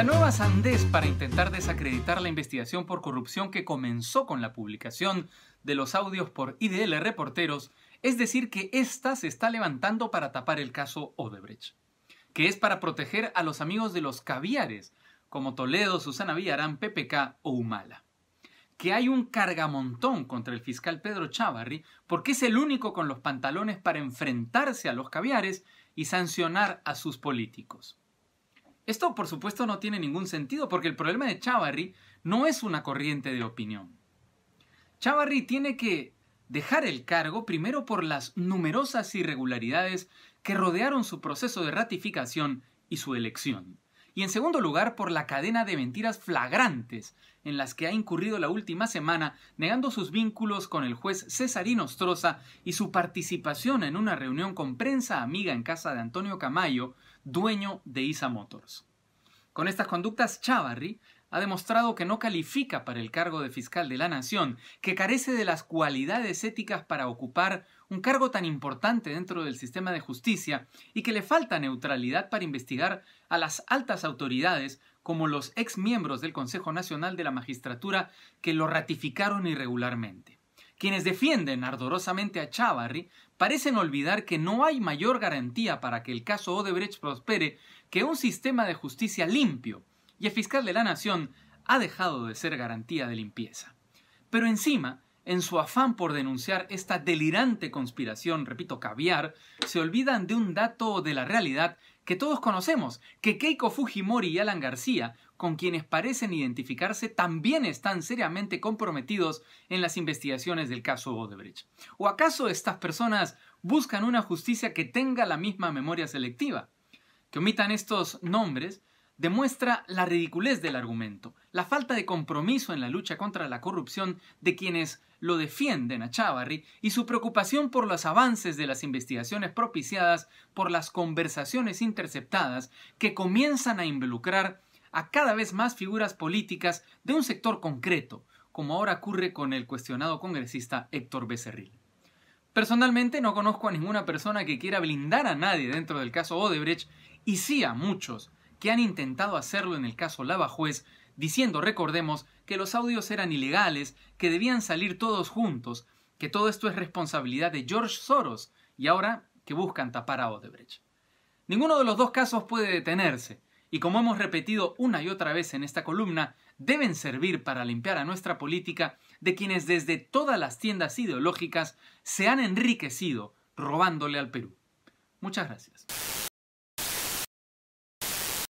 La nueva sandez para intentar desacreditar la investigación por corrupción que comenzó con la publicación de los audios por IDL Reporteros es decir que ésta se está levantando para tapar el caso Odebrecht, que es para proteger a los amigos de los caviares, como Toledo, Susana Villarán, PPK o Humala. Que hay un cargamontón contra el fiscal Pedro Chavarri porque es el único con los pantalones para enfrentarse a los caviares y sancionar a sus políticos. Esto, por supuesto, no tiene ningún sentido porque el problema de Chávarri no es una corriente de opinión. Chávarri tiene que dejar el cargo primero por las numerosas irregularidades que rodearon su proceso de ratificación y su elección. Y en segundo lugar, por la cadena de mentiras flagrantes en las que ha incurrido la última semana, negando sus vínculos con el juez Cesarino Ostroza y su participación en una reunión con prensa amiga en casa de Antonio Camayo, dueño de ISA Motors. Con estas conductas, Chavarri ha demostrado que no califica para el cargo de fiscal de la nación, que carece de las cualidades éticas para ocupar un cargo tan importante dentro del sistema de justicia y que le falta neutralidad para investigar a las altas autoridades como los ex miembros del Consejo Nacional de la Magistratura que lo ratificaron irregularmente. Quienes defienden ardorosamente a Chávarri parecen olvidar que no hay mayor garantía para que el caso Odebrecht prospere que un sistema de justicia limpio, y el fiscal de la Nación ha dejado de ser garantía de limpieza. Pero encima, en su afán por denunciar esta delirante conspiración, repito, caviar, se olvidan de un dato de la realidad que todos conocemos, que Keiko Fujimori y Alan García, con quienes parecen identificarse, también están seriamente comprometidos en las investigaciones del caso Odebrecht. ¿O acaso estas personas buscan una justicia que tenga la misma memoria selectiva? Que omitan estos nombres demuestra la ridiculez del argumento, la falta de compromiso en la lucha contra la corrupción de quienes lo defienden a Chávarri y su preocupación por los avances de las investigaciones propiciadas por las conversaciones interceptadas que comienzan a involucrar a cada vez más figuras políticas de un sector concreto, como ahora ocurre con el cuestionado congresista Héctor Becerril. Personalmente no conozco a ninguna persona que quiera blindar a nadie dentro del caso Odebrecht y sí a muchos que han intentado hacerlo en el caso Lava Juez, diciendo, recordemos, que los audios eran ilegales, que debían salir todos juntos, que todo esto es responsabilidad de George Soros, y ahora que buscan tapar a Odebrecht. Ninguno de los dos casos puede detenerse, y como hemos repetido una y otra vez en esta columna, deben servir para limpiar a nuestra política de quienes desde todas las tiendas ideológicas se han enriquecido robándole al Perú. Muchas gracias.